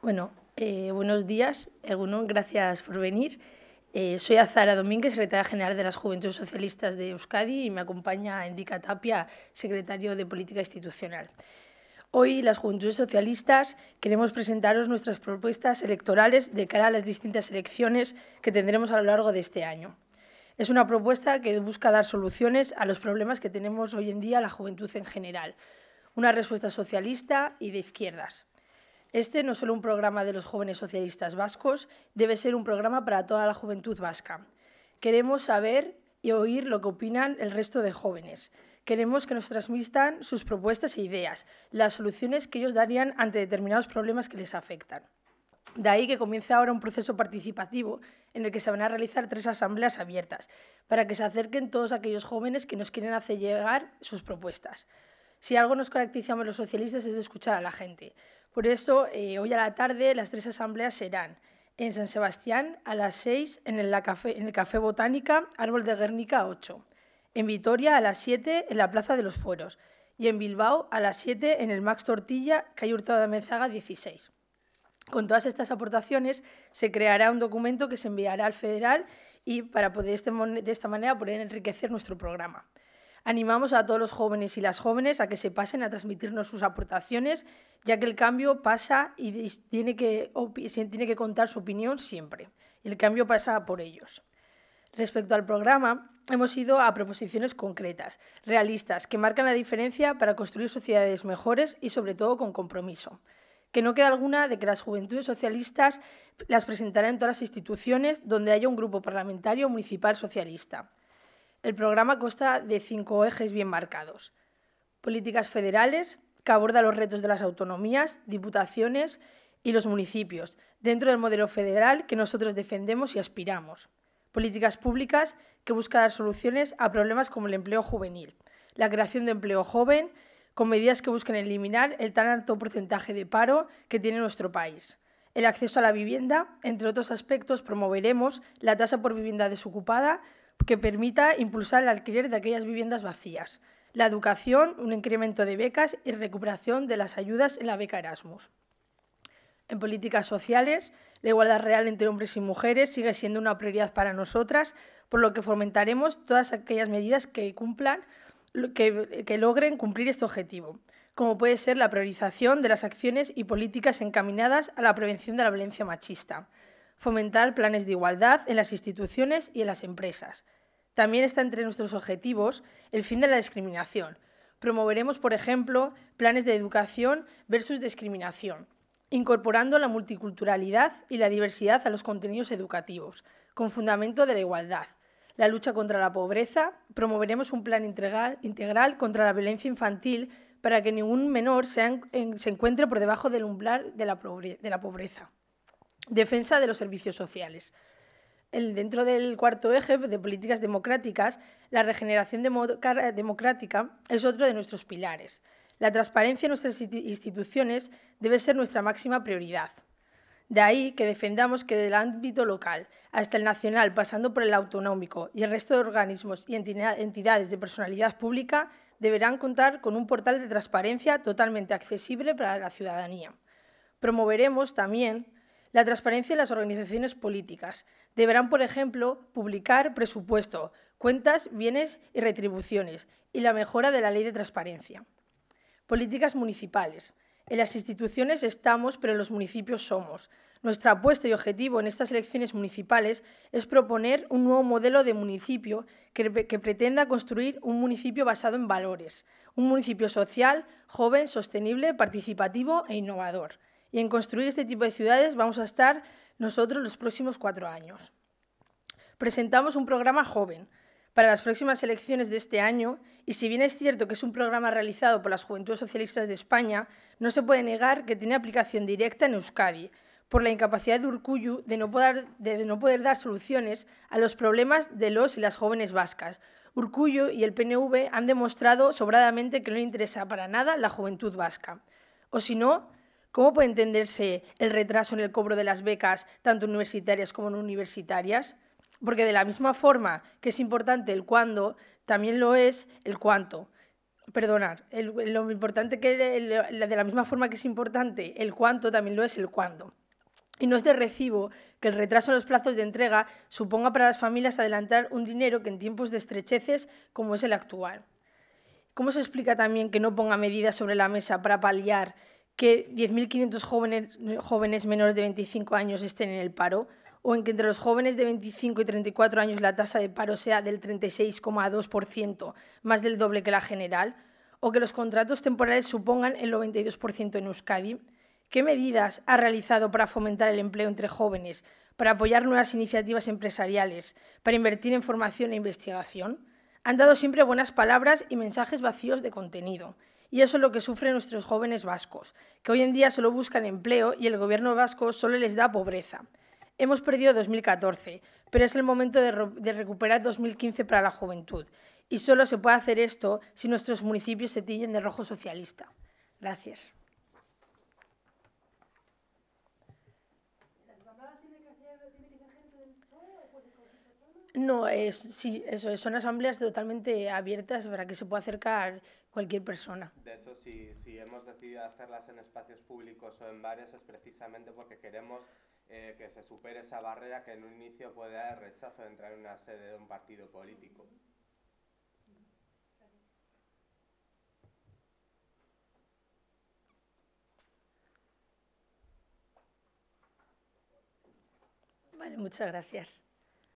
Bueno, eh, buenos días, Eguno, gracias por venir. Eh, soy Azara Domínguez, secretaria general de las Juventudes Socialistas de Euskadi y me acompaña Endica Tapia, secretario de Política Institucional. Hoy las Juventudes Socialistas queremos presentaros nuestras propuestas electorales de cara a las distintas elecciones que tendremos a lo largo de este año. Es una propuesta que busca dar soluciones a los problemas que tenemos hoy en día la juventud en general, una respuesta socialista y de izquierdas. Este no es solo un programa de los jóvenes socialistas vascos, debe ser un programa para toda la juventud vasca. Queremos saber y oír lo que opinan el resto de jóvenes. Queremos que nos transmitan sus propuestas e ideas, las soluciones que ellos darían ante determinados problemas que les afectan. De ahí que comience ahora un proceso participativo en el que se van a realizar tres asambleas abiertas para que se acerquen todos aquellos jóvenes que nos quieren hacer llegar sus propuestas. Si algo nos caracterizamos los socialistas es escuchar a la gente. Por eso, eh, hoy a la tarde las tres asambleas serán en San Sebastián a las 6 en el, café, Botánica Árbol de Guernica 8, en Vitoria a las 7 en la Plaza de los Fueros y en Bilbao a las siete, en el Max Tortilla, calle Hurtado de Menzaga 16. Con todas estas aportaciones se creará un documento que se enviará al federal y para poder este de esta manera poder enriquecer nuestro programa. Animamos a todos los jóvenes y las jóvenes a que se pasen a transmitirnos sus aportaciones, ya que el cambio pasa y tiene que, tiene que contar su opinión siempre. el cambio pasa por ellos. Respecto al programa, hemos ido a proposiciones concretas, realistas, que marcan la diferencia para construir sociedades mejores y sobre todo con compromiso. Que no queda alguna de que las juventudes socialistas las presentarán en todas las instituciones donde haya un grupo parlamentario municipal socialista. El programa consta de cinco ejes bien marcados. Políticas federales, que aborda los retos de las autonomías, diputaciones y los municipios, dentro del modelo federal que nosotros defendemos y aspiramos. Políticas públicas, que buscan dar soluciones a problemas como el empleo juvenil, la creación de empleo joven, con medidas que busquen eliminar el tan alto porcentaje de paro que tiene nuestro país. El acceso a la vivienda, entre otros aspectos, promoveremos la tasa por vivienda desocupada, que permita impulsar el alquiler de aquellas viviendas vacías, la educación, un incremento de becas y recuperación de las ayudas en la beca Erasmus. En políticas sociales, la igualdad real entre hombres y mujeres sigue siendo una prioridad para nosotras, por lo que fomentaremos todas aquellas medidas que cumplan, que, que logren cumplir este objetivo, como puede ser la priorización de las acciones y políticas encaminadas a la prevención de la violencia machista, fomentar planes de igualdad en las instituciones y en las empresas. También está entre nuestros objetivos el fin de la discriminación. Promoveremos, por ejemplo, planes de educación versus discriminación, incorporando la multiculturalidad y la diversidad a los contenidos educativos, con fundamento de la igualdad. La lucha contra la pobreza, promoveremos un plan integral, contra la violencia infantil para que ningún menor se encuentre por debajo del umbral de la pobreza defensa de los servicios sociales. dentro del cuarto eje de políticas democráticas, la regeneración democrática es otro de nuestros pilares. La transparencia en nuestras instituciones debe ser nuestra máxima prioridad. De ahí que defendamos que del ámbito local hasta el nacional, pasando por el autonómico y el resto de organismos y entidades de personalidad pública, deberán contar con un portal de transparencia totalmente accesible para la ciudadanía. Promoveremos también la transparencia en las organizaciones políticas. Deberán, por ejemplo, publicar presupuesto, cuentas, bienes y retribuciones, y la mejora de la ley de transparencia. Políticas municipales. En las instituciones estamos, pero en los municipios somos. Nuestra apuesta y objetivo en estas elecciones municipales es proponer un nuevo modelo de municipio que, que, pretenda construir un municipio basado en valores, un municipio social, joven, sostenible, participativo e innovador. Y en construir este tipo de ciudades vamos a estar nosotros los próximos cuatro años. Presentamos un programa joven para las próximas elecciones de este año y si bien es cierto que es un programa realizado por las Juventudes Socialistas de España, no se puede negar que tiene aplicación directa en Euskadi, por la incapacidad de urcuyo de no, poder, dar soluciones a los problemas de los y las jóvenes vascas. Urcuyo y el PNV han demostrado sobradamente que no le interesa para nada la juventud vasca. O si no, ¿Cómo puede entenderse el retraso en el cobro de las becas, tanto universitarias como no universitarias? Porque de la misma forma que es importante el cuándo, también lo es el cuánto. Perdonar, lo importante que de la misma forma que es importante el cuánto, también lo es el cuándo. Y no es de recibo que el retraso en los plazos de entrega suponga para las familias adelantar un dinero que en tiempos de estrecheces como es el actual. ¿Cómo se explica también que no ponga medidas sobre la mesa para paliar que 10.500 jóvenes, jóvenes menores de 25 años estén en el paro o en que entre los jóvenes de 25 y 34 años la tasa de paro sea del 36,2%, más del doble que la general, o que los contratos temporales supongan el 92% en Euskadi. ¿Qué medidas ha realizado para fomentar el empleo entre jóvenes, para apoyar nuevas iniciativas empresariales, para invertir en formación e investigación? Han dado siempre buenas palabras y mensajes vacíos de contenido. Y eso es lo que sufren nuestros jóvenes vascos, que hoy en día solo buscan empleo y el gobierno vasco solo les da pobreza. Hemos perdido 2014, pero es el momento de, recuperar 2015 para la juventud. Y solo se puede hacer esto si nuestros municipios se tiñen de rojo socialista. Gracias. No, es, sí, son asambleas totalmente abiertas para que se pueda acercar de hecho, si, hemos decidido hacerlas en espacios públicos o en bares es precisamente porque queremos eh, que se supere esa barrera que en un inicio puede dar rechazo de entrar en una sede de un partido político. Vale, muchas gracias.